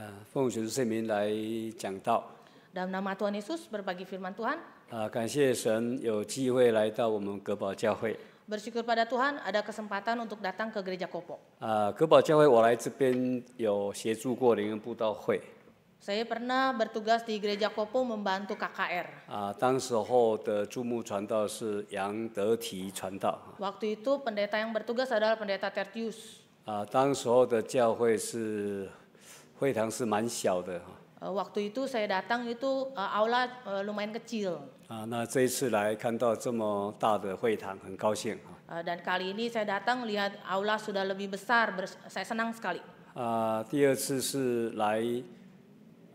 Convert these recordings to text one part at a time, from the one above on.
啊，奉主圣名来讲道。Dalam nama Tuhan Yesus berbagi firman Tuhan。啊，感谢神有机会来到我们格宝教会。bersyukur pada Tuhan ada kesempatan untuk datang ke gereja k o p o 啊，格宝教会我来这边有协助过灵恩布道会。Saya pernah bertugas di gereja k o p o membantu KKR。啊，当时候的注目传道是杨德提传道。Waktu itu pendeta yang bertugas adalah pendeta Tertius。啊，当时候的教会是。会堂是蛮小的哈。呃，waktu itu saya datang itu uh, aula uh, lumayan kecil. 啊，那这一次来看到这么大的会堂，很高兴啊。dan kali ini saya datang lihat aula sudah lebih besar, saya senang sekali. 啊，第二次是来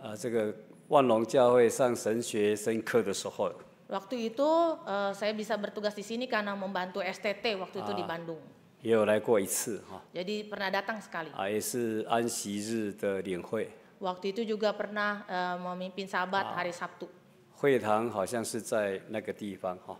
啊这个万隆教会上神学生课的时候。Waktu itu uh, saya bisa bertugas di sini karena membantu STT waktu itu di Bandung. 也有来过一次，哈。Jadi pernah datang sekali. a 也是安息日的领会。Waktu itu juga pernah memimpin Sabat hari Sabtu. 会堂好像是在那个地方，哈。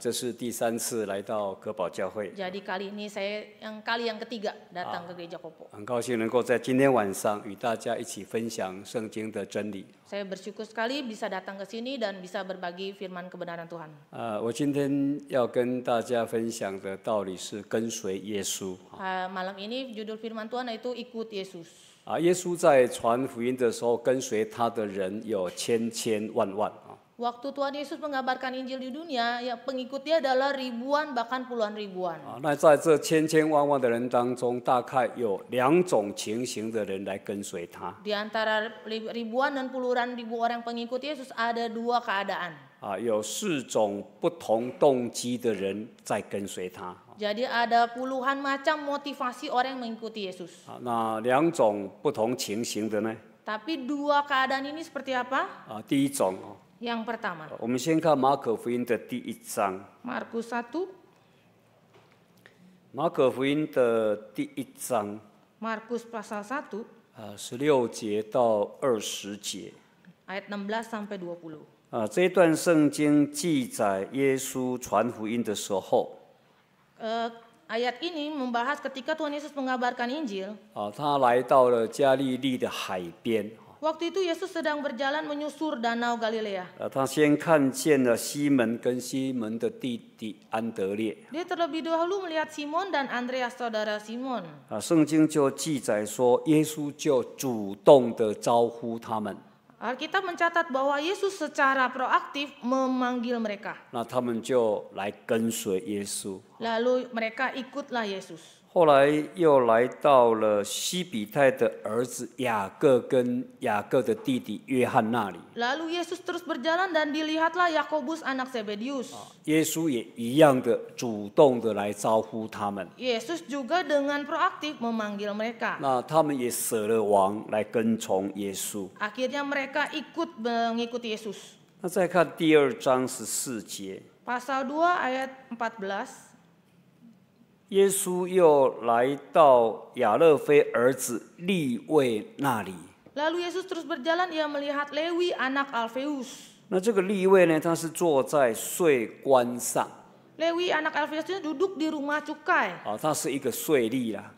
这是第三次来到格宝教会。所以，kali ini saya yang kali yang ketiga datang ke gereja. 很高兴能够在今天晚上与大家一起分享圣经的真理。saya bersyukur sekali bisa datang ke sini dan bisa berbagi firman kebenaran Tuhan。呃，我今天要跟大家分享的道理是跟随耶稣。malam ini judul firman Tuhan itu ikut Yesus。啊，耶稣在传福音的时候，跟随他的人有千千万万。Waktu Tuhan Yesus mengabarkan Injil di dunia, ya pengikutnya adalah ribuan bahkan puluhan ribuan. nah, di antara ribuan dan puluhan ribu orang pengikut Yesus ada dua keadaan. 啊，有四种不同动机的人在跟随他。Jadi ah, ada puluhan macam motivasi orang yang mengikuti Yesus. 啊，那两种不同情形的呢？Tapi ah, dua keadaan ini seperti apa? Ah, 我们先看马可福音的第一章。马可一，马可福音的第一章。马可书章一。啊，十六节到二十节。经16-20。啊，这一段圣经记载耶稣传福音的时候。啊，这节经文讲的是耶稣传福音的时候。啊，他来到了加利利的海边。Waktu itu Yesus sedang berjalan menyusur danau Galilea. Nah, Dia terlebih dahulu melihat Simon dan Andreas saudara Simon. Nah, Alkitab mencatat bahwa Yesus secara proaktif memanggil mereka. Nah, Lalu mereka ikutlah Yesus. 后来又来到了西比泰的儿子雅各跟雅各的弟弟约翰那里。Lalu Yesus terus berjalan dan dilihatlah Yakobus anak z e b e d i u s Yesus 也一样的主动的来招呼他们。Yesus juga dengan proaktif memanggil mereka. 那他们也舍了王来跟从耶稣。Akhirnya mereka ikut mengikuti Yesus. 那再看第二章十四节。Pasal dua ayat empat belas. 耶稣又来到亚勒腓儿子利未那里。Lalu Yesus terus berjalan, ia melihat l e w i anak Alfius. 那这个利未呢？他是坐在税官上。Lewi anak Elfias itu duduk di rumah cukai. Oh,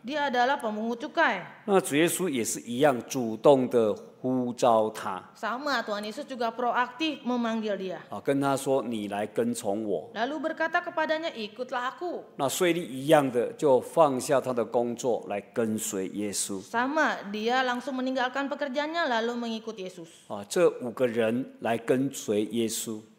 dia adalah pemungut cukai. sama, Tuhan Yesus juga proaktif memanggil dia. 啊，跟他说：“你来跟从我。” oh, Lalu berkata kepadanya, ikutlah aku. sama, dia langsung meninggalkan pekerjaannya lalu mengikut Yesus. 啊，这五个人来跟随耶稣。Oh,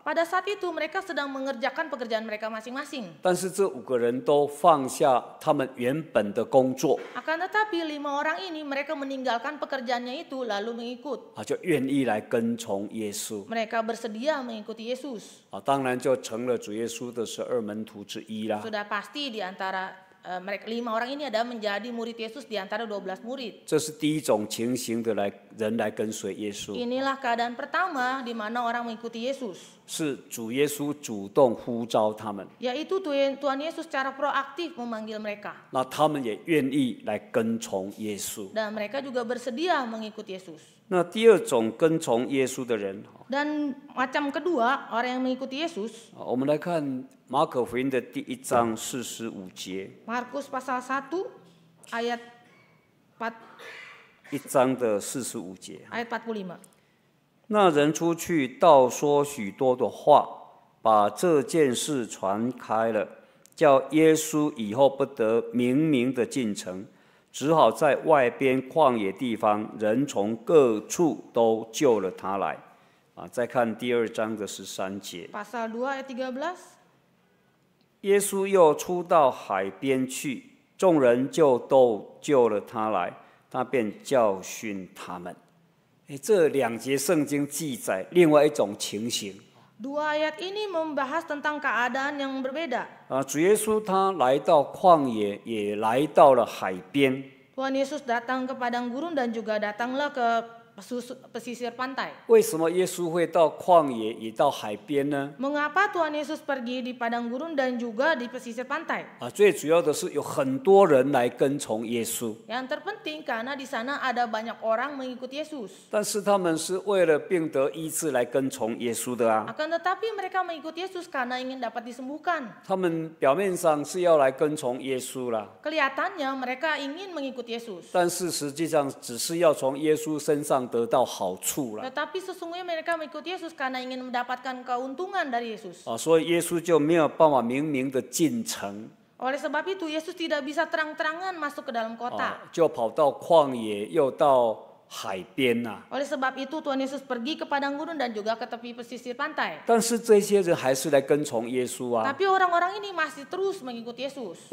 Pada saat itu mereka sedang mengerjakan pekerjaan mereka masing-masing. Akan tetapi lima orang ini mereka meninggalkan pekerjaannya itu lalu mengikut. Mereka bersedia mengikuti Yesus. Sudah pasti di antara eh, mereka lima orang ini ada menjadi murid Yesus di antara 12 murid. Inilah keadaan pertama di mana orang mengikuti Yesus. 是主耶稣主动呼召他们。yaitu Tuhan Tuhan Yesus secara proaktif memanggil mereka。那他们也愿意来跟从耶稣。dan mereka juga bersedia mengikut Yesus。那第二种跟从耶稣的人。dan macam kedua, orang yang mengikuti Yesus。我们来看马可福音的第一章四十五节。Markus pasal satu ayat empat。一章的四十五节。ayat empat puluh lima。那人出去，倒说许多的话，把这件事传开了，叫耶稣以后不得明明的进城，只好在外边旷野地方，人从各处都救了他来。啊，再看第二章的十三节。耶稣又出到海边去，众人就都救了他来，他便教训他们。这两节圣经记载另外一种情形。dua ayat ini membahas tentang keadaan yang berbeda。啊，主耶稣他来到旷野，也来到了海边。Tuhan Yesus datang ke padang gurun dan juga datanglah ke pesisir pantai. Mengapa Tuhan Yesus pergi di padang gurun dan juga di pesisir pantai? Yang terpenting karena di sana ada banyak orang mengikuti Yesus. 但是他们是为了病得医治来跟从耶稣的啊。Akan tetapi mereka mengikuti Yesus karena ingin dapat disembuhkan. Kelihatannya mereka ingin mengikuti Yesus, mereka 但是实际上只是要从耶稣身上 tetapi sesungguhnya mereka mengikuti Yesus karena ingin mendapatkan keuntungan dari Yesus. Oh, oleh sebab itu Yesus tidak bisa terang-terangan masuk ke dalam kota. Oh，oleh sebab itu Tuhan Yesus pergi ke padang gurun dan juga ke tepi pesisir pantai. Tapi orang orang-orang ini masih terus mengikuti Yesus.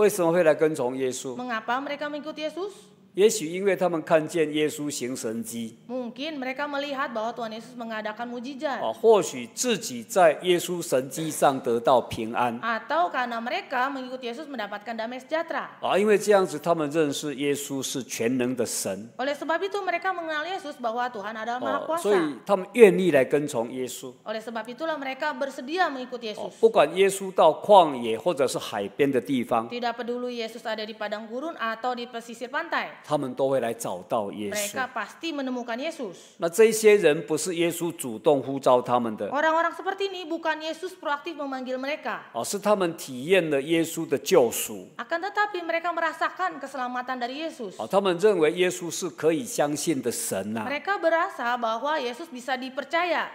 Mengapa mereka mengikuti Yesus? 也许因为他们看见耶稣行神迹，Mungkin mereka melihat bahwa Tuhan Yesus mengadakan mujizat。啊，或许自己在耶稣神迹上得到平安，atau karena mereka mengikuti Yesus mendapatkan damai sejahtera。啊，因为这样子他们认识耶稣是全能的神，oleh sebab itu mereka mengenal Yesus bahwa Tuhan adalah Mahakuasa。所以他们愿意来跟从耶稣，oleh sebab itulah mereka bersedia mengikuti Yesus。不管耶稣到旷野或者是海边的地方，tidak peduli Yesus ada di padang gurun atau di p e s i s i r pantai。他们都会来找到耶稣。Mereka pasti menemukan Yesus. orang orang seperti ini bukan Yesus proaktif memanggil mereka. tetapi mereka merasakan keselamatan dari Yesus. 哦，他们认为耶稣是可以相信的神呐。Mereka berasa bahwa Yesus bisa dipercaya.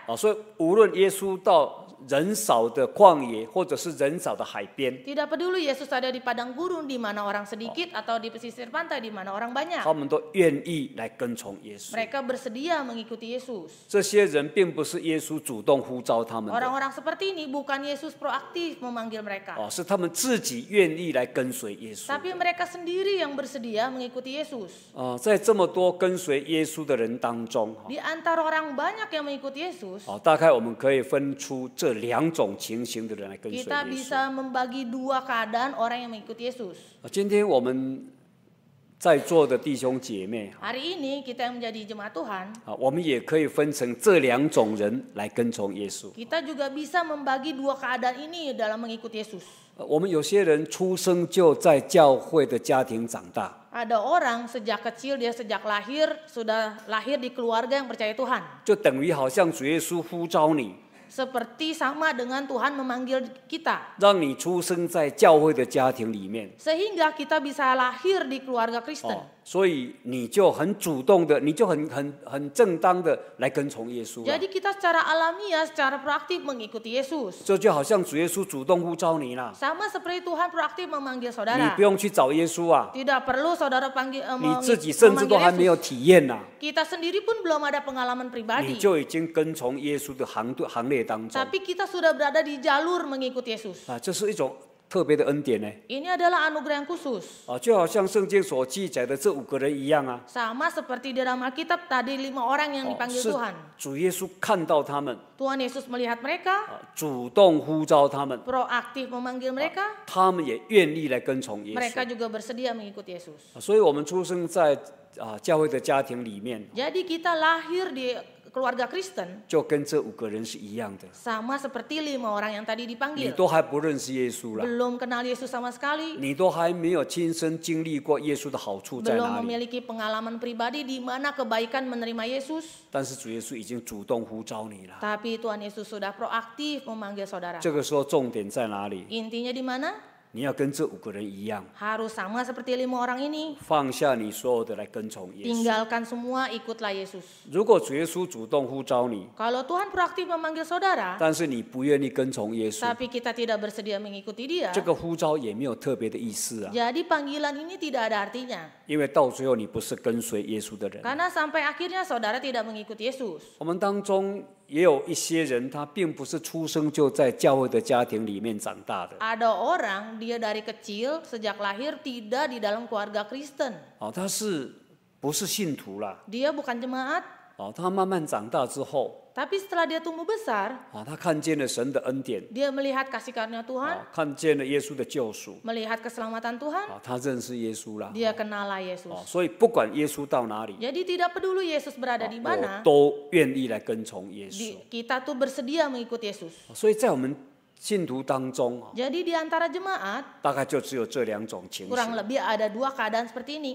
人少的旷野，或者是人少的海边。tidak peduli Yesus ada di padang gurun di mana orang sedikit atau di pesisir pantai di mana orang banyak. Mereka bersedia mengikuti Yesus. 这些人并不是耶稣主动呼召他们。orang-orang seperti ini bukan Yesus proaktif memanggil mereka. 哦，是他们自己愿意来跟随耶稣。tapi mereka sendiri yang bersedia mengikuti Yesus. 哦，在这么多跟随耶稣的人当中，di antar a orang banyak yang mengikuti Yesus. 好，大概我们可以分出这 Kita bisa membagi dua keadaan orang yang mengikuti Yesus. Hari ini kita yang menjadi jemaat Tuhan, kita juga bisa membagi dua keadaan ini dalam mengikuti Yesus. Ada orang sejak kecil dia sejak lahir sudah lahir di keluarga yang percaya Tuhan. 就等于好像主耶稣呼召你，seperti sama dengan Tuhan memanggil kita. sehingga kita bisa lahir di keluarga Kristen. Oh. 所以你就很主动的，你就很很很正当的来跟从耶稣、啊。Jadi kita secara alamiah, ya, secara proaktif mengikuti Yesus. seperti Tuhan proaktif memanggil saudara. tidak perlu saudara panggil. Eh, 你自己甚至都还没有体验呐、啊。Kita sendiri pun belum ada pengalaman pribadi. kita sudah berada di jalur mengikuti Yesus. 特别的恩典呢。Ini adalah anugerah yang khusus. 啊，就好像圣经所记载的这五个人一样啊。Sama seperti dalam Alkitab tadi lima orang yang dipanggil Tuhan。主耶稣看到他们。Tuhan Yesus melihat mereka. 主动呼召他们。Proaktif memanggil mereka. 他们也愿意来跟从耶稣。Mereka juga bersedia mengikuti Yesus. 所以我们出生在啊教会的家庭里面。Jadi kita lahir di keluarga Kristen, sama seperti lima orang yang tadi dipanggil. Belum kenal Yesus sama sekali. belum memiliki pengalaman pribadi di mana kebaikan menerima Yesus. Yesus，但是主耶稣已经主动呼召你了。tapi Tuhan Yesus sudah proaktif memanggil saudara。这个时候重点在哪里？Intinya di mana? Harus sama seperti lima orang ini. Tinggalkan semua ikutlah Yesus. Kalau Tuhan proaktif memanggil saudara, tapi kita tidak bersedia mengikuti Dia, jadi panggilan ini tidak ada artinya. Karena sampai akhirnya saudara tidak mengikuti Yesus. 也有一些人，他并不是出生就在教会的家庭里面长大的。Ada orang dia dari kecil sejak lahir tidak di dalam keluarga Kristen. Oh, 是不是信徒啦？Dia bukan jemaat. o 他慢慢长大之后。tapi setelah dia tumbuh besar, dia melihat kasih karunia Tuhan, melihat keselamatan Tuhan, dia kenallah Yesus. Jadi tidak peduli Yesus berada di mana, kita tuh bersedia mengikut Yesus. Jadi di antara jemaat kurang lebih ada dua keadaan seperti ini.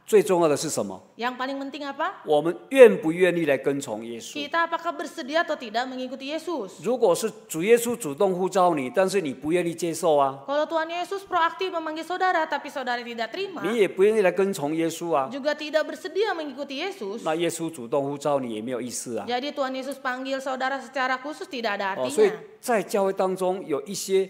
最重要的是什么？Yang paling penting apa？我们愿不愿意来跟从耶稣？Kita apakah bersedia atau tidak mengikuti Yesus？如果是主耶稣主动呼召你，但是你不愿意接受啊？Kalau Tuhan Yesus proaktif memanggil saudara, tapi saudara tidak terima，你也不愿意来跟从耶稣啊？Juga tidak bersedia mengikuti Yesus。那耶稣主动呼召你也没有意思啊？Jadi Tuhan Yesus panggil saudara secara khusus tidak ada artinya。哦，所以在教会当中有一些。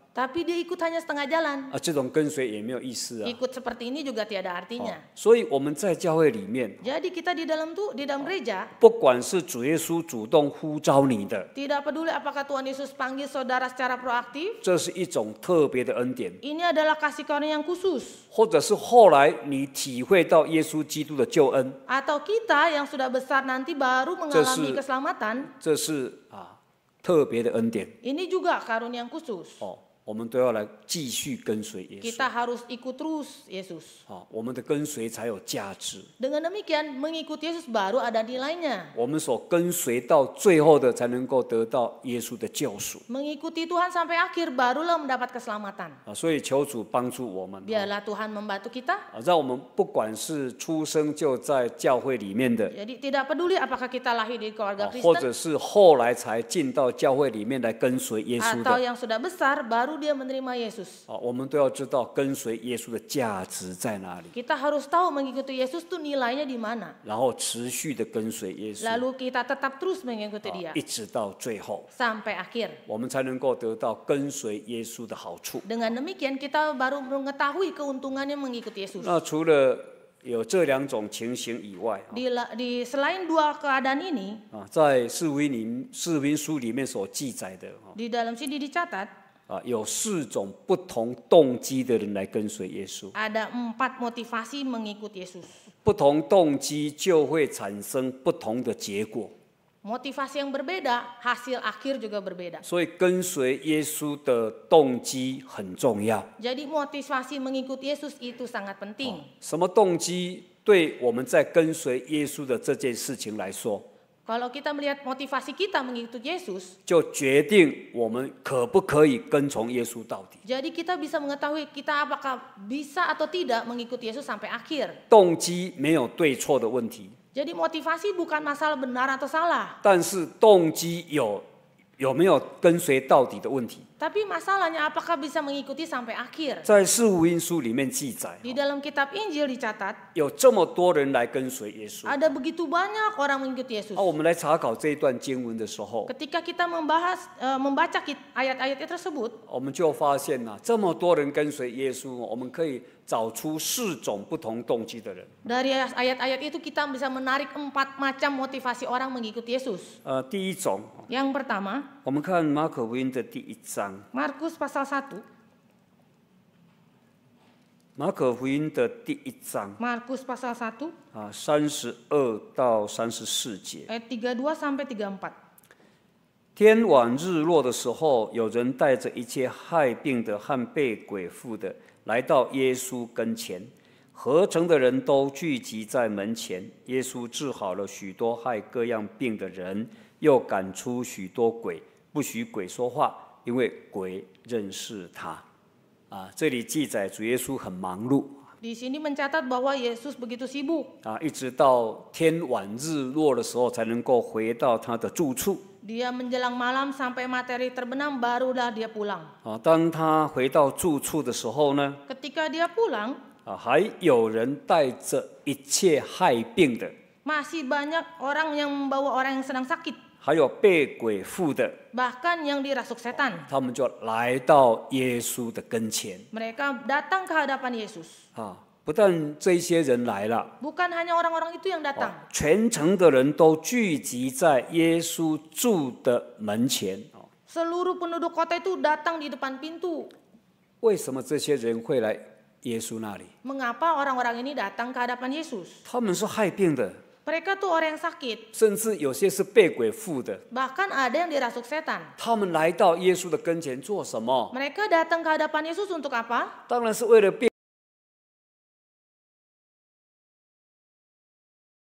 tapi dia ikut hanya setengah jalan. 啊，这种跟随也没有意思啊。Ikut seperti ini juga tiada artinya. Jadi kita di dalam tuh di dalam gereja. Tidak peduli apakah Tuhan Yesus panggil saudara secara proaktif. Ini adalah kasih karunia yang khusus. Atau kita yang sudah besar nanti baru mengalami keselamatan. Ini juga karunia yang khusus. 我们都要来继续跟随耶稣。kita harus ikut terus Yesus。好，我们的跟随才有价值。dengan demikian mengikuti Yesus baru ada nilainya。我们所跟随到最后的，才能够得到耶稣的救赎。mengikuti Tuhan sampai akhir barulah mendapat keselamatan。啊，所以求主帮助我们。biarlah Tuhan membantu kita。啊，让我们不管是出生就在教会里面的，jadi tidak peduli apakah kita lahir di keluarga Kristen。或者是后来才进到教会里面来跟随耶稣的。atau yang sudah besar baru baru dia menerima Yesus. Kita harus tahu mengikuti Yesus itu nilainya di mana. Lalu kita tetap terus mengikuti dia. Sampai akhir. Dengan demikian kita baru mengetahui keuntungannya mengikuti Yesus. Nah, selain dua keadaan ini，啊，在四福音里四福音书里面所记载的，di dalam sini dicatat。啊，有四种不同动机的人来跟随耶稣。Ada empat motivasi mengikut Yesus. 不同动机就会产生不同的结果。Motivasi yang berbeda, hasil akhir juga berbeda. 所以跟随耶稣的动机很重要。Jadi motivasi mengikut Yesus itu sangat penting. 什么动机对我们在跟随耶稣的这件事情来说？就决定我们可不可以跟从耶稣到底。所以，我们能够知道，我们是否能够跟随耶稣到底。动机没有对错的问题。所以，动机不是对错的问题。但是，动机有没有跟随到底的问题？tapi masalahnya apakah bisa mengikuti sampai akhir? Di dalam kitab Injil dicatat, ada begitu banyak orang mengikuti Yesus. Ketika kita membahas e, membaca ayat-ayat tersebut, dari ayat ayat-ayat itu kita bisa menarik empat macam motivasi orang mengikuti Yesus. Yang pertama, 我们看马可福音的第一章。马可马可福音的第一章。马可斯，篇一。啊，三十二到三十四节。天晚日落的时候，有人带着一切害病的和被鬼附的来到耶稣跟前，合成的人都聚集在门前。耶稣治好了许多害各样病的人，又赶出许多鬼。不许鬼说话，因为鬼认识他。啊，这里记载主耶稣很忙碌。Ah, 一直到天晚日落的时候才能够回到他的住处。Dia menjelang malam sampai m a t a r i terbenam baru lah dia pulang. 啊，当他回到住处的时候呢？Ketika dia pulang. 啊，还有人带着一切害病的。Masih banyak orang yang membawa orang yang sedang sakit. 还有被鬼附的，他们就来到耶稣的跟前。他们来到耶稣的跟前。啊，不但这些人来了，不是只有这些人来了，全城的人都聚集在耶稣住的门前。全城的人都聚集在耶稣住的门前。哦，全部的居民都聚集在耶稣住的门前。哦，全部的居民都聚集在耶稣住的门前。哦，全部的居民都聚集在耶稣住的门前。哦，全部的居民都聚集在耶稣住的门前。哦，全部的居民都聚集在耶稣住的门前。哦，全部的居民都聚集在耶稣住的门前。哦，全部的居民都聚集在耶稣住的门前。哦，全部的居民都聚集在耶稣住的门前。哦，全部的居民都聚集在耶稣住的门前。哦，全部的居民都聚集在耶稣住的门前。哦，全部的居民都聚集在耶稣住的门前。哦，全部的居民都聚集在耶稣住的门前。哦，全部的居民都聚集在耶稣住的门前。哦，全部的居民都聚集在耶稣住的门前。哦，全部的居民都聚集在耶稣住的门前。哦，全部的居民都 mereka tuh orang yang sakit, bahkan ada yang dirasuk setan. Mereka datang ke hadapan Yesus untuk apa?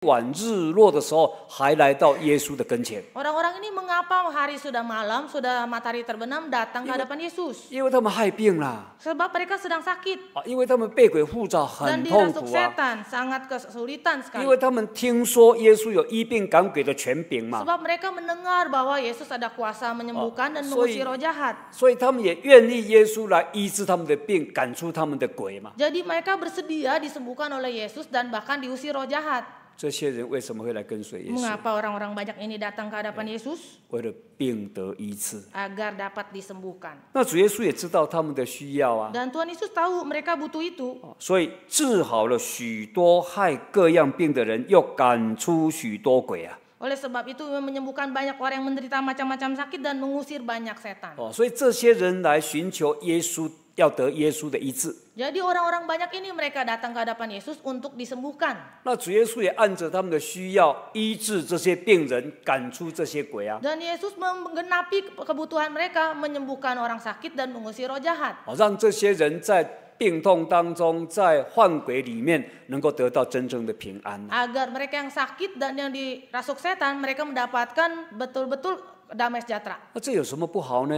晚日落的时候，还来到耶稣的跟前。orang-orang ini mengapa hari sudah malam sudah matahari terbenam datang ke hadapan Yesus? 因为他们害病了。sebab mereka sedang sakit。啊，因为他们被鬼附着，很痛苦。dan d i l a s u k e t a n sangat kesulitan s e k a r a 因为他们听说耶稣有医病赶鬼的权柄嘛。sebab mereka mendengar bawa Yesus ada kuasa menyembuhkan dan mengusir roh jahat。所以他们也愿意耶稣来医治他们的病，赶出他们的鬼嘛。jadi mereka bersedia disembuhkan oleh Yesus dan bahkan diusir roh jahat。这些人为什么会来跟随耶稣？为什么？为了病得医治，agar dapat disembuhkan。那主耶稣也知道他们的需要啊，Dan Tuhan Yesus tahu mereka butuh itu。所以治好了许多害各样病的人，又赶出许多鬼啊。oleh sebab itu m e n y e m b u h k a n banyak orang yang menderita macam-macam sakit dan mengusir banyak setan。哦，所以这些人来寻求耶稣。要得耶稣的医治。Jadi orang-orang banyak ini mereka datang ke hadapan Yesus untuk disembuhkan. Yesus menggenapi kebutuhan mereka, menyembuhkan orang sakit dan mengusir roh jahat. mereka yang sakit dan yang dirasuk setan mereka mendapatkan betul-betul damai sejahtera。那这有什么不好呢？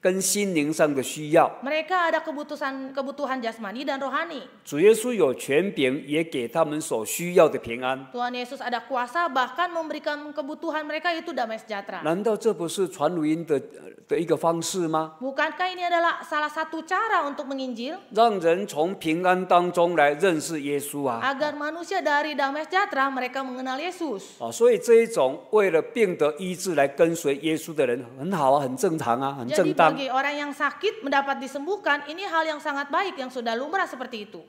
跟心灵上的需要。mereka ada kebutusan kebutuhan jasmani dan rohani. 主耶稣有全平，也给他们所需要的平安。Tuhan Yesus ada kuasa bahkan memberikan kebutuhan mereka itu damai sejahtera. 难道这不是传录音的的一个方式吗？Bukankah ini adalah salah satu cara untuk menginjil? 让人从平安当中来认识耶稣啊！Agar manusia dari damai sejahtera mereka mengenal Yesus. 哦，所以这一种为了变得医治来跟随耶稣的人很好啊，很正常啊，很正当。Bagi orang yang sakit mendapat disembuhkan, ini hal yang sangat baik yang sudah lumrah seperti itu.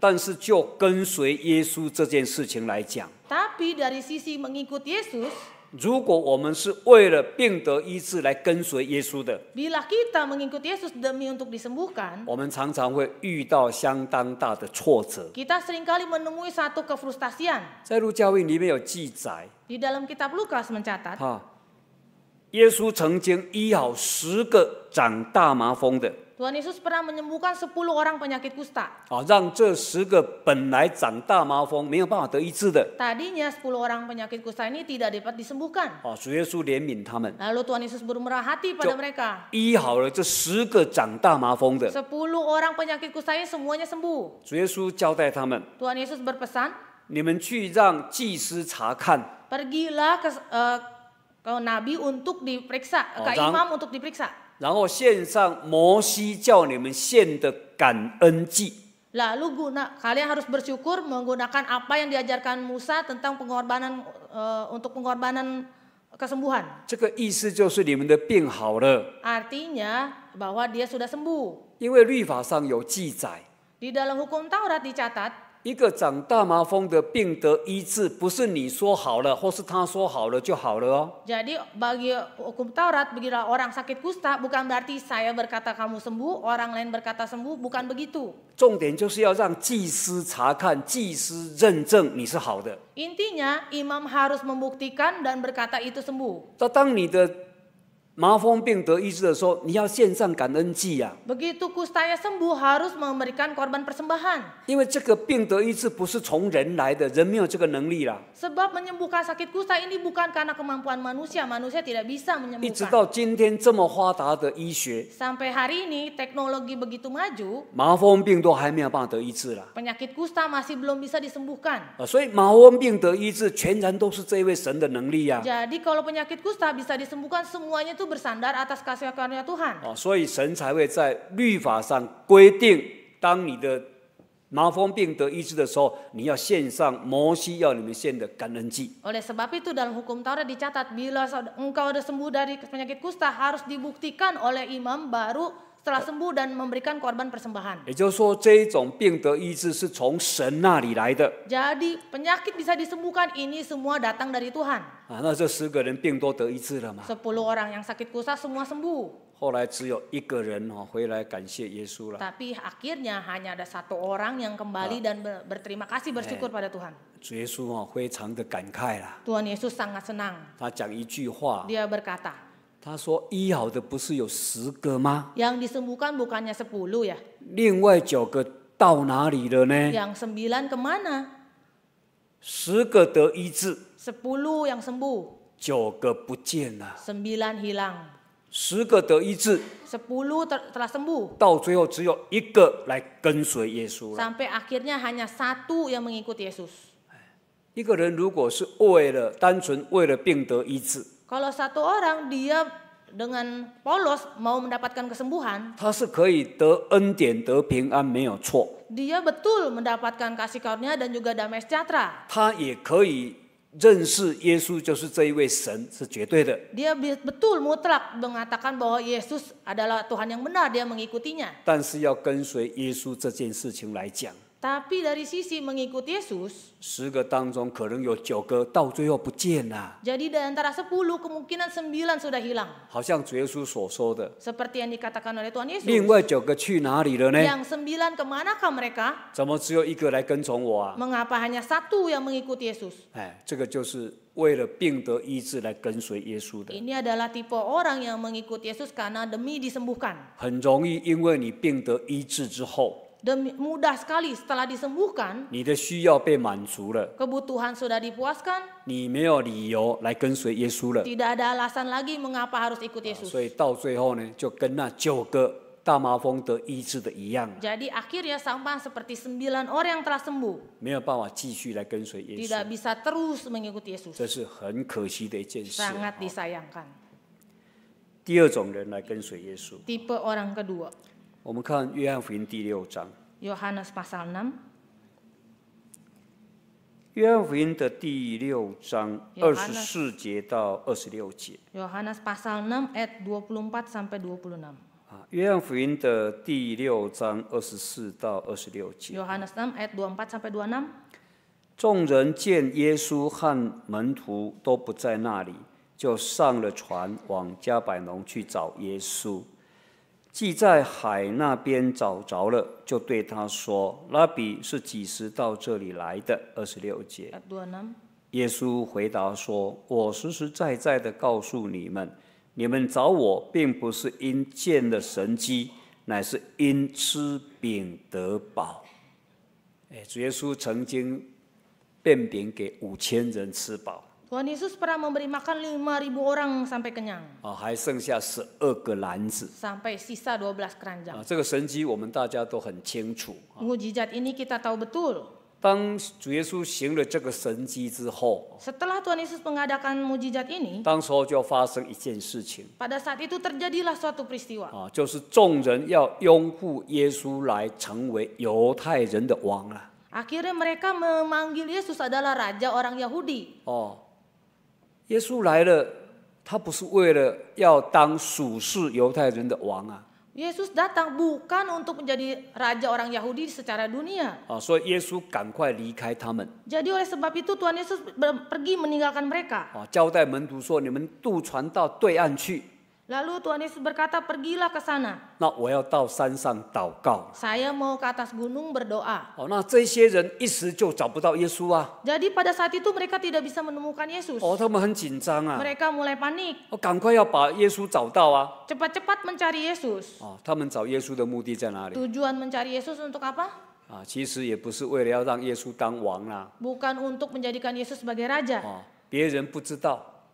Tapi dari sisi mengikut Yesus，如果我们是为了病得医治来跟随耶稣的，bila kita mengikut Yesus demi untuk disembuhkan，我们常常会遇到相当大的挫折。Kita seringkali menemui satu kefrustasian。在路加福音里面有记载，di dalam kitab Lukas mencatat. 耶稣曾经医好十个长大麻风的。Tuhan Yesus pernah menyembuhkan s e orang penyakit kusta。啊，让这十个本来长大麻风没有办法得医治的。Tadinya s e p orang penyakit kusta ini tidak dapat disembuhkan。啊，主耶稣怜悯他们。Lalu Tuhan Yesus bermerahati pada mereka。医好了这十个长大麻风的。s e orang penyakit kusta ini semuanya sembuh。主耶稣交代他们。Tuhan Yesus berpesan。你们去让祭司查看。Pergilah ke. Kalau nabi untuk diperiksa, oh, ke imam untuk diperiksa. 然后献上摩西叫你们献的感恩祭。Lalu guna kalian harus bersyukur menggunakan apa yang diajarkan Musa tentang pengorbanan eh, untuk pengorbanan kesembuhan. Artinya bahwa dia sudah sembuh. Di dalam hukum Taurat dicatat 一个长大麻风的病得医治，不是你说好了或是他说好了就好了哦。jadi bagi al-qur'an kita orang sakit kusta bukan berarti saya berkata kamu sembuh orang lain berkata sembuh bukan begitu。重点就是要让祭司查看，祭司认证你是好的。intinya imam harus membuktikan dan berkata itu sembuh。当你的麻风病得医治的时候，你要献上感恩祭呀、啊。Begitu kustaya sembuh harus memberikan korban persembahan。因为这个病得医治不是从人来的，人没有这个能力啦。Sebab menyembuhkan sakit kusta ini bukan karena kemampuan manusia, manusia tidak bisa menyembuhkan。一直到今天这么发达的医学。Sampai hari ini teknologi begitu maju，麻风病都还没有办法得医治啦。Penyakit kusta masih belum bisa disembuhkan. kalau penyakit kusta bisa disembuhkan semuanya itu bersandar atas kasih karunia Tuhan. Oh, oleh sebab itu dalam hukum Taurat dicatat bila engkau ada sembuh dari penyakit kusta harus dibuktikan oleh imam baru setelah sembuh dan memberikan korban persembahan. Jadi penyakit bisa disembuhkan ini semua datang dari Tuhan. Sepuluh orang yang sakit kusta semua sembuh. 后来只有一个人哦回来感谢耶稣了。Tapi akhirnya hanya ada satu orang yang kembali dan berterima kasih bersyukur pada Tuhan. Tuhan Yesus sangat senang. Dia berkata, 他说：“医好的不是有十个吗？” yang disembuhkan bukannya sepuluh ya？另外九个到哪里了呢？yang sembilan kemana？十个得医治？sepuluh yang sembuh？九个不见了？sembilan hilang？十个得医治？sepuluh telah sembuh？到最后只有一个来跟随耶稣。sampai akhirnya hanya satu yang mengikuti Yesus。一个人如果是为了单纯为了病得医治，Kalau satu orang dia dengan polos mau mendapatkan kesembuhan. Dia betul mendapatkan kasih karunia dan juga damai sejahtera. Dia betul mutlak mengatakan bahwa Yesus adalah Tuhan yang benar, dia mengikutinya. 但是要跟随耶稣这件事情来讲。tapi dari sisi mengikut Yesus, 十个当中可能有九个到最后不见了。jadi di antara 10 kemungkinan 9 sudah hilang. Seperti yang dikatakan oleh Tuhan Yesus. sembilan 9 kemanakah mereka? Mengapa hanya satu yang mengikuti Yesus? Ini adalah tipe orang yang mengikuti Yesus karena demi disembuhkan. 很容易因为你病得医治之后，mudah sekali setelah disembuhkan, kebutuhan sudah dipuaskan, tidak ada alasan lagi mengapa harus ikut Yesus. Ah, Jadi akhirnya sama seperti sembilan orang yang telah sembuh tidak bisa terus mengikuti Yesus. sangat disayangkan. tipe orang kedua 我们看约翰福音第六章。约翰福音的第六章二十四节到二十六节。约翰福音的第六章二十四到二十六节。众人见耶稣和门徒都不在那里，就上了船往加百农去找耶稣。既在海那边找着了，就对他说：“拉比是几时到这里来的？”二十六节，耶稣回答说：“我实实在在的告诉你们，你们找我，并不是因见了神机，乃是因吃饼得饱。”哎，主耶稣曾经变饼给五千人吃饱。Tuhan Yesus pernah memberi makan lima ribu orang sampai kenyang. Oh, sampai sisa 12 keranjang. Oh, mujizat ini kita tahu betul. Setelah Tuhan Yesus mengadakan mujizat pada saat itu terjadilah suatu peristiwa. Oh, Akhirnya mereka memanggil Yesus adalah raja orang Yahudi. 耶稣来了，他不是为了要当属世犹太人的王啊！Jesus datang bukan untuk menjadi raja orang Yahudi secara dunia。啊，所以耶稣赶快离开他们。Jadi oleh sebab itu Tuhan Yesus pergi meninggalkan mereka。啊，交代门徒说：“你们渡船到对岸去。” Lalu Tuhan Yesus berkata, "Pergilah ke sana." Saya mau ke atas gunung berdoa. Oh, Jadi pada saat itu mereka tidak bisa menemukan Yesus. Oh, mereka mulai panik. oh 赶快要把耶稣找到啊 Cepat-cepat mencari Yesus. Oh, Tujuan mencari Yesus untuk apa? Bukan untuk menjadikan Yesus sebagai raja. Oh, 别人不知道。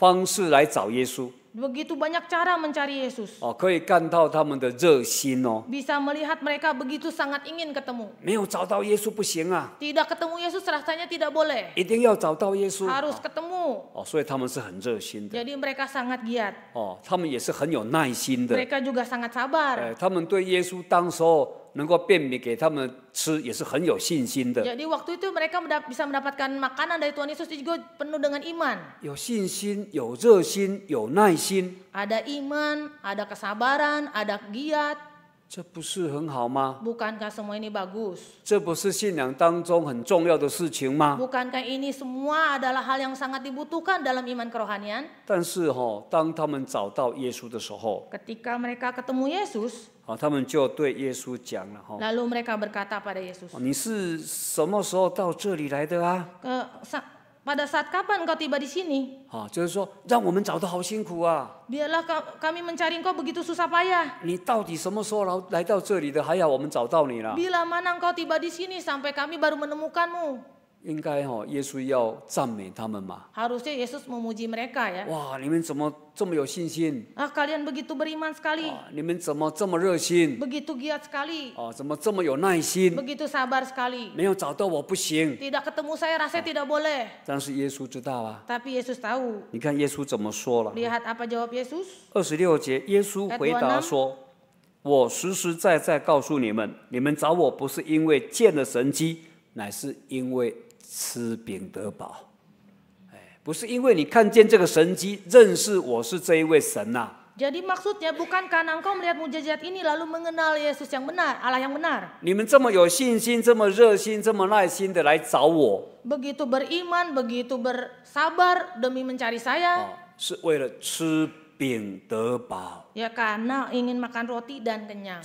方式来找耶稣，哦，可以看到他们的热心哦，没有找到耶稣不行啊，没有找到耶稣，实话实说，不，一定要找到耶稣，哦，所以他们是很热心的，哦，他们也是很有耐心的，他们对耶稣，当时候。能够便利给他们吃，也是很有信心的。jadi waktu itu mereka sudah bisa mendapatkan makanan dari Tuhan Yesus itu penuh dengan iman。有信心，有热心，有耐心。ada iman, ada kesabaran, ada giat。这不是很好吗？bukankah semua ini bagus？这不是信仰当中很重要的事情吗？bukankah ini semua adalah hal yang sangat dibutuhkan dalam iman kerohanian？但是哈，当他们找到耶稣的时候，ketika mereka ketemu Yesus。啊，他们就对耶稣讲了哈。Lalu mereka berkata pada Yesus. saat kapan engkau tiba di sini? Ah, 就是说，让我们找的好辛苦啊。Biarlah kami mencari engkau begitu susah payah. 你到底什么时候来来到这里的？还好我们找到你了。Bila mana engkau tiba di sini sampai kami baru menemukanmu? 应该吼，耶稣要赞美他们嘛？Harusnya Yesus memuji mereka ya。哇，你们怎么这么有信心？Kalian begitu beriman sekali。你们怎么这么热心？Begitu giat sekali。哦，怎么这么有耐心？Begitu sabar sekali。没有找到我不行。Tidak ketemu saya rasanya tidak boleh。但是耶稣知道啊。Tapi Yesus tahu。你看耶稣怎么说了？Lihat apa jawab Yesus。二十六节，耶稣回答说：“我实实在在告诉你们，你们找我不是因为见了神迹，乃是因为。”吃饼得饱。哎，不是因为你看见这个神迹，认识我是这一位神呐、啊。Jadi maksudnya bukan karena engkau melihat mujizat ini lalu mengenal Yesus yang benar, Allah yang benar. begitu beriman, begitu bersabar demi mencari saya. Oh，karena ingin makan roti dan kenyang.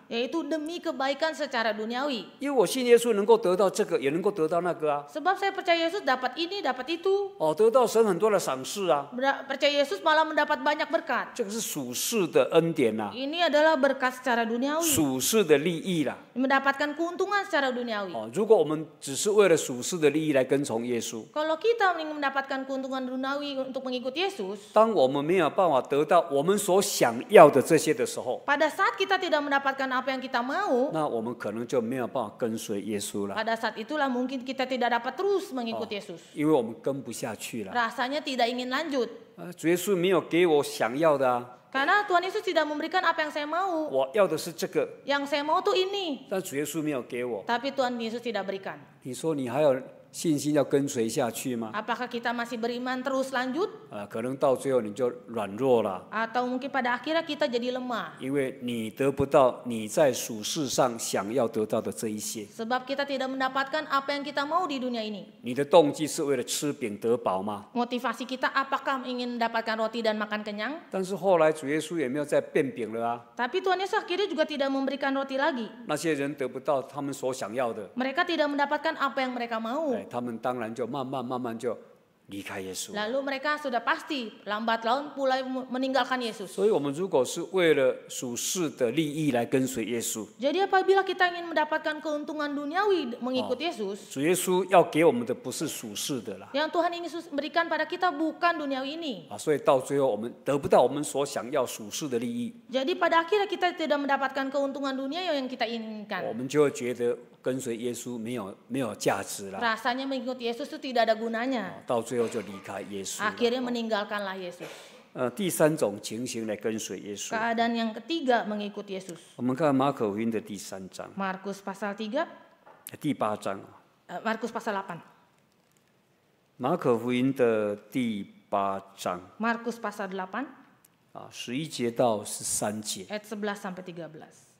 yaitu demi kebaikan secara duniawi. Sebab saya percaya Yesus dapat ini, dapat itu. Oh, percaya Yesus malah mendapat banyak berkat. Ini adalah berkat secara duniawi. Mendapatkan keuntungan secara duniawi. kalau kita ingin mendapatkan keuntungan duniawi untuk mengikuti Yesus, pada saat kita tidak mendapatkan apa yang kita mau, pada saat itulah mungkin kita tidak dapat terus mengikuti oh, Yesus. Rasanya tidak ingin lanjut. Karena Tuhan Yesus tidak memberikan apa yang saya mau. Yang saya mau tuh ini. Tapi Tuhan Yesus tidak berikan. 信心要跟随下去吗？Apakah kita masih beriman terus lanjut? 啊，可能到最后你就软弱了。Atau mungkin pada akhirnya kita jadi lemah？因为你得不到你在属世上想要得到的这一些。Sebab kita tidak mendapatkan apa yang kita mau di dunia ini. 你的动机是为了吃饼得饱吗？motivasi kita apakah ingin mendapatkan roti dan makan kenyang? 但是后来主耶稣也没有再变饼了啊。Tapi Tuhan Yesus akhirnya juga tidak memberikan roti lagi。那些人得不到他们所想要的。mereka tidak mendapatkan apa yang mereka mau. Lalu mereka sudah pasti lambat laun mulai meninggalkan Yesus. Jadi, apabila kita ingin mendapatkan keuntungan duniawi mengikut Yesus, Tuhan ingin Yesus berikan pada kita bukan duniawi ini. jadi pada akhirnya kita tidak mendapatkan keuntungan dunia yang kita inginkan. 跟随耶稣没有没有价值了。Rasanya mengikuti Yesus itu tidak ada gunanya. meninggalkanlah Yesus. yang ketiga mengikuti Yesus. pasal tiga。第八章。Markus pasal delapan。马可福音的第八章。Markus pasal delapan。啊，十一节到十三节。at sebelas sampai sampai belas.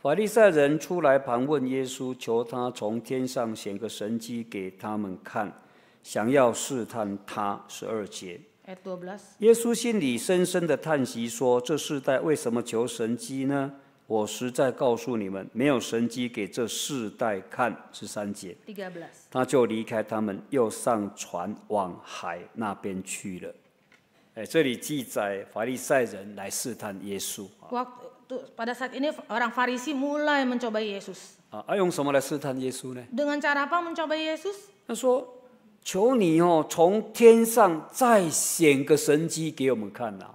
法利赛人出来盘问耶稣，求他从天上显个神迹给他们看，想要试探他。十二节。耶稣心里深深的叹息说：“这世代为什么求神迹呢？我实在告诉你们，没有神迹给这世代看。”十三节。他就离开他们，又上船往海那边去了。哎，这里记载法利赛人来试探耶稣。那用什么来试探耶稣呢？用什么来试探耶稣呢？他说：“求你哦，从天上再显个神迹给我们看啊！”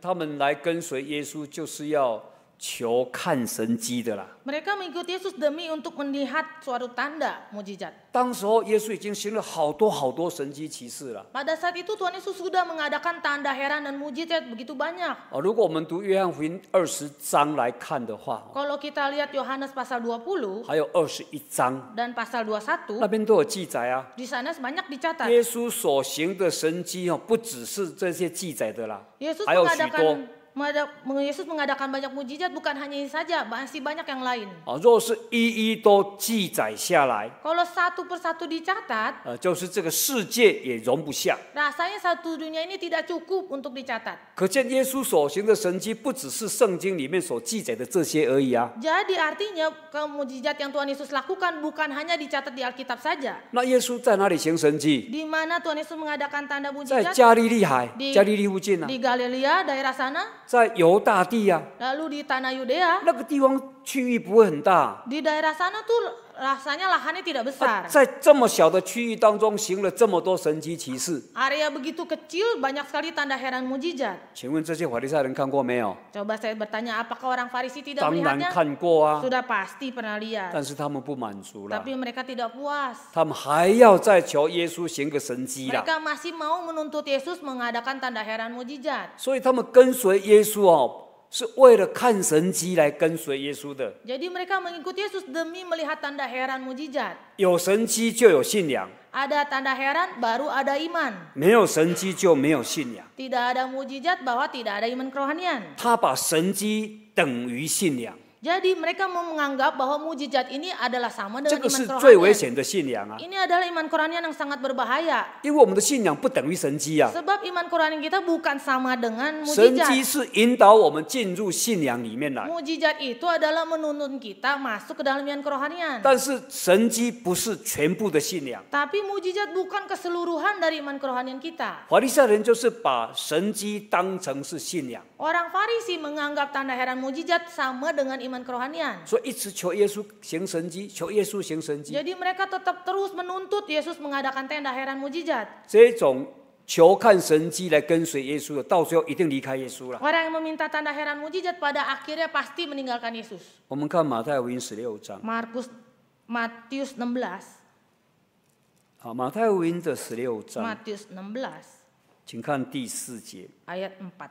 他们来跟随耶稣，就是要。求看神迹的啦。mereka mengikuti Yesus demi untuk melihat suatu tanda mujizat. 当时候耶稣已经行了好多好多神迹奇事了。pada saat itu Tuhan Yesus sudah mengadakan tanda heran dan mujizat begitu banyak. 哦，如果我们读约翰福音二十章来看的话。kalau kita lihat Yohanes pasal dua puluh. 还有二十一章。dan pasal dua satu. 那边都有记载啊。di sana banyak dicatat. y e 所行的神迹哦，不只是这些记载的啦。y e s u Yesus mengadakan banyak mujizat bukan hanya ini saja, masih banyak yang lain. Oh, kalau satu persatu rasanya satu dunia ini tidak cukup untuk Jadi artinya mujizat yang Tuhan Yesus lakukan bukan hanya dicatat di Alkitab saja. Di mana Tuhan Yesus mengadakan tanda mujizat? Di Galilea daerah sana。在犹大地呀，那个地方。区域不会很大。Di daerah sana tuh rasanya lahannya tidak besar. area begitu kecil banyak sekali tanda heran mujizat. 请问这些法利赛人看过没有？Coba saya bertanya, apakah orang Farisi tidak melihatnya? Sudah pasti pernah lihat. Tapi mereka tidak puas. Mereka masih mau menuntut Yesus mengadakan tanda heran mujizat. Yesus. 是为了看神迹来跟随耶稣的。所以，他们跟随耶稣，是为看神迹。有神迹就有信仰。有神迹就有信仰。没有神迹就没有信仰。没有神迹就没有信仰。他把神迹等于信仰。Jadi mereka mau menganggap bahwa mujizat ini adalah sama dengan iman Quran. Ini adalah iman Quran yang sangat berbahaya. Sebab iman Quran kita bukan sama dengan mujizat. Mujizat itu adalah menuntun kita masuk ke dalam iman Quranian. Tapi mujizat bukan keseluruhan dari iman Quranian kita. Orang Farisi menganggap tanda heran mujizat sama dengan iman kerohanian. Jadi mereka tetap terus menuntut Yesus mengadakan tenda heran mujizat. Kan Orang yang meminta tanda heran mujizat pada akhirnya pasti meninggalkan Yesus. 我们看马太福音十六章。Markus Matius 16. 好，马太福音的十六章。Matius 16. 4.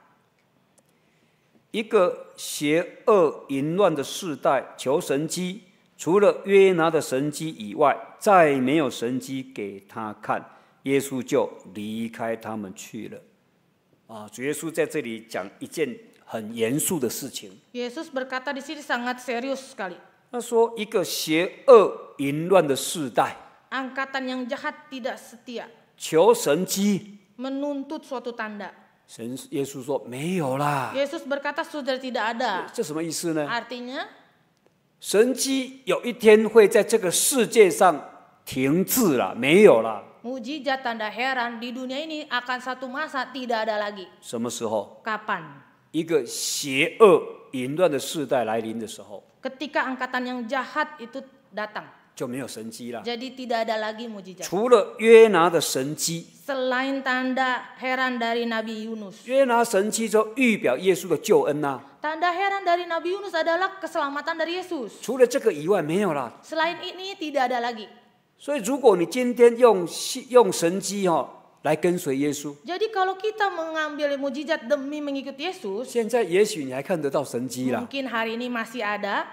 一个邪恶淫乱的时代，求神迹，除了约拿的神迹以外，再没有神迹给他看。耶稣就离开他们去了。啊，主耶稣在这里讲一件很严肃的事情。耶稣 berkata di sini sangat serius kali。他说，一个邪恶淫乱的时代，angkatan yang jahat tidak setia，求神迹，menuntut suatu tanda。神耶稣说没有啦。Jesus berkata sudah tidak ada。这什么意思呢？Artinya，神奇有一天会在这个世界上停滞了，没有了。Muji jat anda heran di dunia ini akan satu masa tidak ada lagi。什么时候？Kapan？一个邪恶淫乱的时代来临的时候。Ketika angkatan yang jahat itu datang。就没有神迹了。Jadi tidak ada lagi mujizat. tanda heran dari Nabi Yunus. heran dari Nabi Yunus adalah keselamatan dari Yesus. ini tidak ada lagi. kalau kita mengambil mujizat demi mengikuti Yesus, 现在也许你还看得到神迹啦，mungkin hari ini masih ada,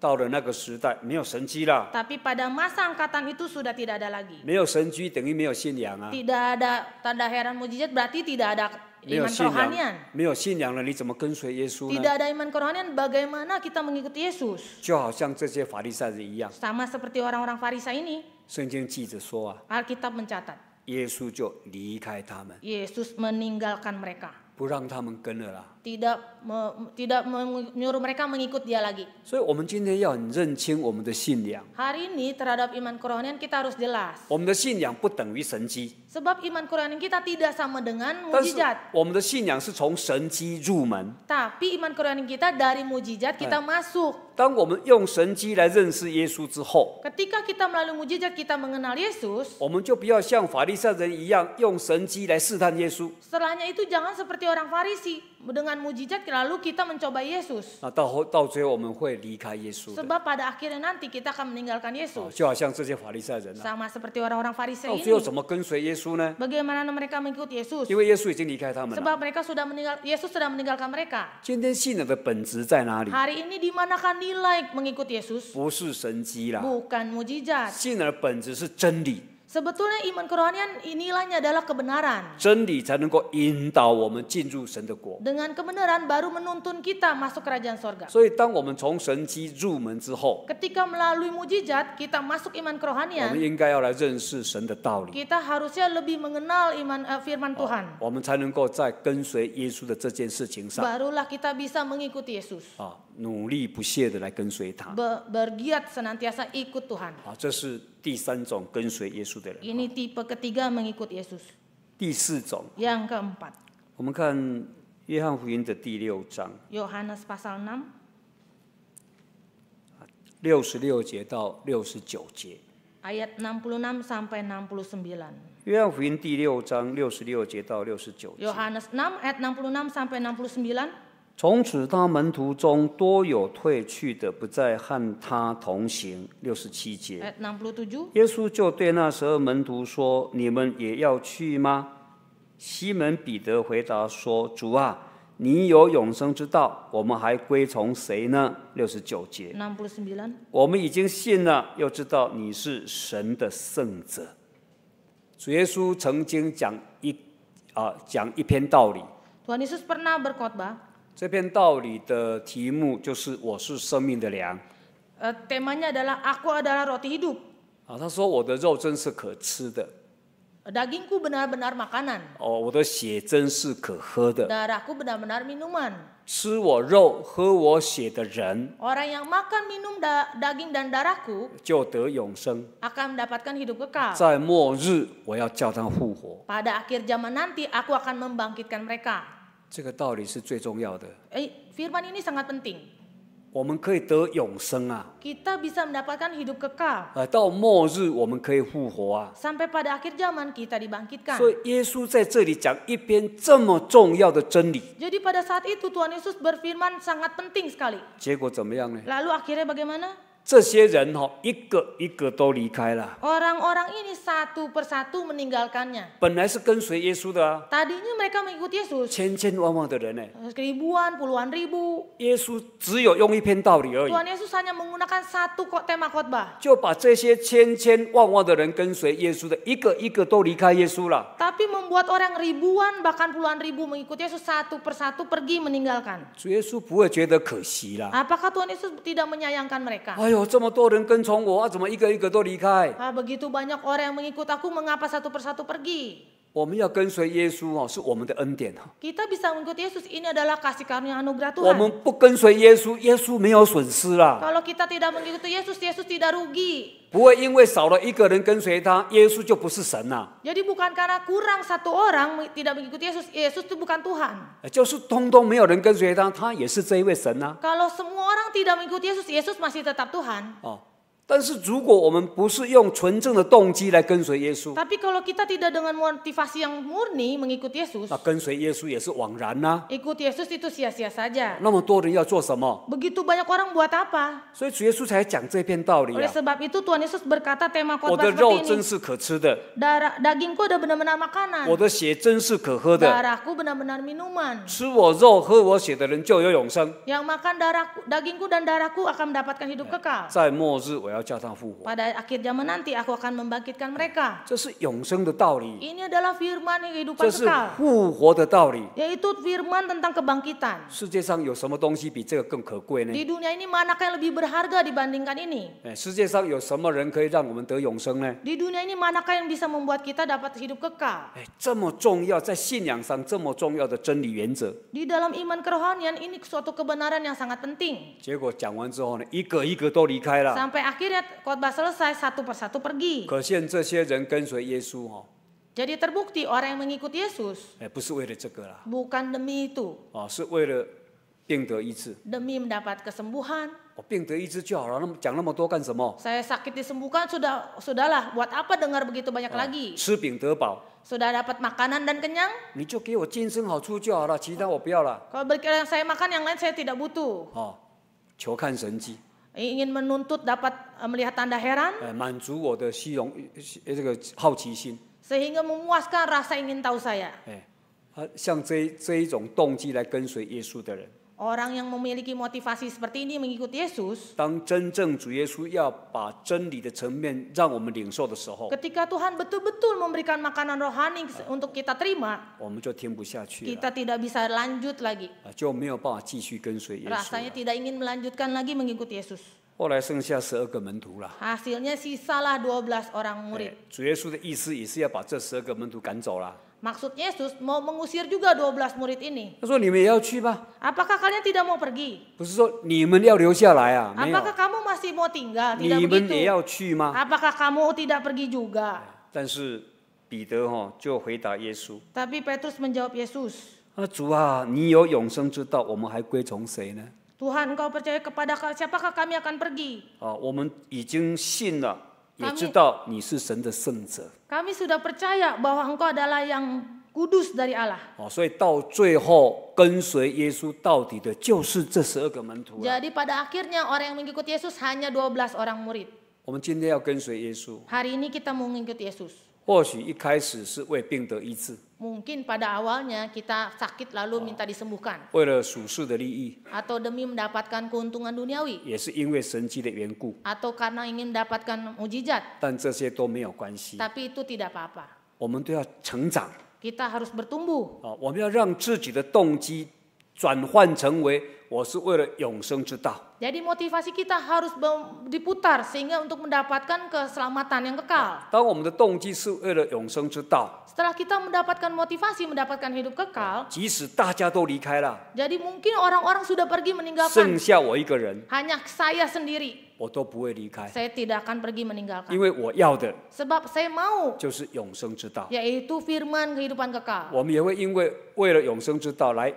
到了那个时代，没有神机啦。Tapi pada masa angkatan itu sudah tidak ada lagi. 没有神机等于没有信仰啊。Tidak ada tanda heran mujizat berarti tidak ada iman 信仰 kerohanian.，没有信仰了，你怎么跟随耶稣 Tidak 呢？ada iman kerohanian bagaimana kita mengikuti Yesus? 就好像这些法利赛人一样，Sama seperti orang-orang Farisa ini, 圣经记着说啊，Alkitab mencatat, 耶稣就离开他们，Yesus meninggalkan mereka tidak tidak menyuruh mereka mengikut dia lagi. Hari ini terhadap iman kerohanian kita harus jelas. Sebab iman kerohanian kita tidak sama dengan kan mujizat. iman kerohanian kita dari mujizat kita eh. masuk. kita melalui mujizat kita mengenal Yesus，我们就不要像法利赛人一样用神机来试探耶稣。Setelahnya itu jangan seperti orang Farisi dengan mujizat lalu kita mencoba Yesus. Sebab pada akhirnya nanti kita akan meninggalkan Yesus. Sama seperti orang-orang Farisi ini. Bagaimana mereka mengikuti Yesus? Sebab mereka sudah meninggal Yesus sudah meninggalkan mereka. Hari ini di manakah nilai mengikuti Yesus? Bukan mujizat. Sebetulnya iman kerohanian inilahnya adalah kebenaran. Dengan kebenaran baru menuntun kita masuk kerajaan sorga. Ketika melalui mujizat kita masuk iman kerohanian. Kita harusnya lebih mengenal iman uh, firman oh, Tuhan. Barulah kita bisa mengikuti Yesus. Be bergiat senantiasa ikut Tuhan. 第三种跟随耶稣的人。Ini tipe ketiga mengikut Yesus. keempat。我们看约翰福音的第六章。Yohanes pasal enam。六十六节到六十九节。Ayat enam Yohanes pasal sampai enam 约翰福音第六章六十六节到六十九节。Yohanes enam puluh enam sampai sembilan. 从此，他门徒中多有退去的，不再和他同行。六十七节。耶稣就对那十二门徒说：“你们也要去吗？”西门彼得回答说：“主啊，你有永生之道，我们还归从谁呢？”六十九节。我们已经信了，又知道你是神的圣者。主耶稣曾经讲一啊，讲一篇道理。这篇道理的题目就是“我是生命的粮”。呃，temanya adalah aku adalah roti hidup。啊，他说我的肉真是可吃的。Dagingku benar-benar makanan。哦，我的血真是可喝的。Darahku benar-benar minuman。吃我肉、喝我血的人，orang yang makan minum da, daging dan darahku，就得永生，akan mendapatkan hidup kekal。在末日，我要叫他复活。Pada akhir zaman nanti, aku akan membangkitkan mereka。firman ini sangat penting. Kita bisa mendapatkan hidup kekal. sampai pada akhir zaman kita dibangkitkan. Jadi pada saat itu Tuhan Yesus berfirman sangat penting sekali. Lalu akhirnya bagaimana? 这些人哈，一个一个都离开了。orang-orang ini satu persatu meninggalkannya。本来是跟随耶稣的。tadi ini mereka mengikuti Yesus。千千万万的人呢？ribuan puluhan ribu。耶稣只有用一篇道理而已。Tuhan Yesus hanya menggunakan satu kotema kotbah。就把这些千千万万的人跟随耶稣的，一个一个都离开耶稣了。tapi membuat orang ribuan bahkan puluhan ribu mengikuti Yesus satu persatu pergi meninggalkan。y e s 不会觉得可惜啦。Apakah Tuhan Yesus tidak menyayangkan mereka？哎呦。这么多人跟从我，怎么一个一个都离开？啊，begitu banyak orang yang mengikut aku，mengapa satu persatu pergi？我们要跟随耶稣哦，是我们的恩典哦。kita bisa mengikuti Yesus ini adalah kasih karunia anugerah Tuhan。我们不跟随耶稣，耶稣没有损失啦。kalau kita tidak mengikuti Yesus, Yesus tidak rugi。不会因为少了一个人跟随他，耶稣就不是神呐。jadi bukan karena kurang satu orang tidak mengikuti Yesus, Yesus itu bukan Tuhan。就是通通没有人跟随他，他也是这一位神呐。kalau semua orang tidak mengikuti Yesus, Yesus masih tetap Tuhan。但是如果我们不是用纯正的动机来跟随耶稣，Tapi kalau kita tidak dengan motivasi yang murni mengikuti Yesus, 那跟随耶稣也是枉然呐、ikut Yesus itu sia-sia saja. Begitu banyak orang buat apa? 所以主耶稣才讲这篇道理 itu Tuhan Yesus berkata tema 我 seperti ini. dagingku ada benar-benar makanan, Darahku benar benar-benar minuman. makan darah dagingku dan darahku akan mendapatkan hidup kekal. 要叫他复活。Pada akhir zaman nanti aku akan membangkitkan mereka. Ini adalah firman kehidupan kekal. 这是复活的道理。Yaitu firman tentang kebangkitan. Di dunia ini manakah yang lebih berharga dibandingkan ini? Eh，Di dunia ini manakah yang bisa membuat kita dapat hidup kekal? 哎，这么重要，在信仰上这么重要的真理原则。Di eh，dalam iman kerohanian ini suatu kebenaran yang sangat penting. akhir lihat khotbah selesai satu persatu pergi. Jadi terbukti orang yang mengikuti Yesus. Bukan demi itu. Oh, demi mendapat kesembuhan. Oh, saya sakit disembuhkan sudah sudahlah buat apa dengar begitu banyak oh, lagi? Sudah dapat makanan dan kenyang? 你就给我今生好处就好了，其他我不要了。Kalau berikan saya makan yang lain saya tidak butuh. 想满足我的虚荣，这个好奇心，sehingga memuaskan rasa ingin tahu saya。哎，像这这一种动机来跟随耶稣的人。Orang yang memiliki motivasi seperti ini mengikuti Yesus. Ketika Tuhan betul-betul memberikan makanan rohani untuk kita terima. Kita ya. tidak bisa lanjut lagi. Ah, Rasanya ya. tidak ingin melanjutkan lagi mengikuti Yesus. 后来剩下十二个门徒了。Hasilnya sisalah 12 orang murid. Eh, Maksud Yesus mau mengusir juga 12 murid ini. Apakah kalian tidak mau pergi? Ah? Apakah kamu masih mau tinggal? Tidak Apakah kamu tidak pergi juga? Ya, tapi Petrus menjawab Yesus. Ah, Tuhan, kau percaya kepada siapakah kami akan pergi? 啊，我们已经信了。Ah, kami sudah percaya bahwa engkau adalah yang kudus dari Allah. jadi pada akhirnya orang yang mengikuti Yesus hanya dua belas orang murid. Hari ini kita mau mengikuti Yesus. 或许一开始是为病得医治，为了属世的利益，或者为了得到世间的利益，也是因为神迹的缘故，或者因为想要得到神迹，但这些都没有关系，但是这些都没有关系，我们都要成长，我们都要成长。我们要让自己的动机。转换成为我是为了永生之道。所以，motivasi kita harus diputar sehingga untuk mendapatkan keselamatan yang kekal。当我们的动机是为了永生之道。Setelah kita mendapatkan motivasi mendapatkan hidup kekal。即使大家都离开了。Jadi mungkin orang-orang sudah pergi meninggalkan。剩下我一个人。hanya saya sendiri。我都不会离开。Saya tidak akan pergi meninggalkan。因为我要的。sebab saya mau。就是永生之道。yaitu firman kehidupan kekal。我们也会因为为了永生之道来。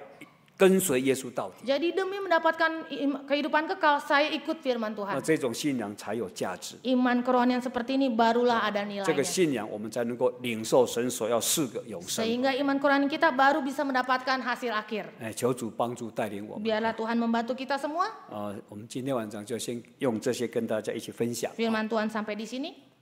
跟随耶稣到底。Jadi demi mendapatkan kehidupan kekal, saya ikut firman Tuhan. 那这种信仰才有价值。Iman kerohanian seperti ini barulah ada nilai. 这个信仰我们才能够领受神所要赐的永生。Sehingga iman kerohanian kita baru bisa mendapatkan hasil akhir. 哎，求主帮助带领我们。Biarlah eh，Tuhan membantu kita semua. Firman Tuhan sampai di sini.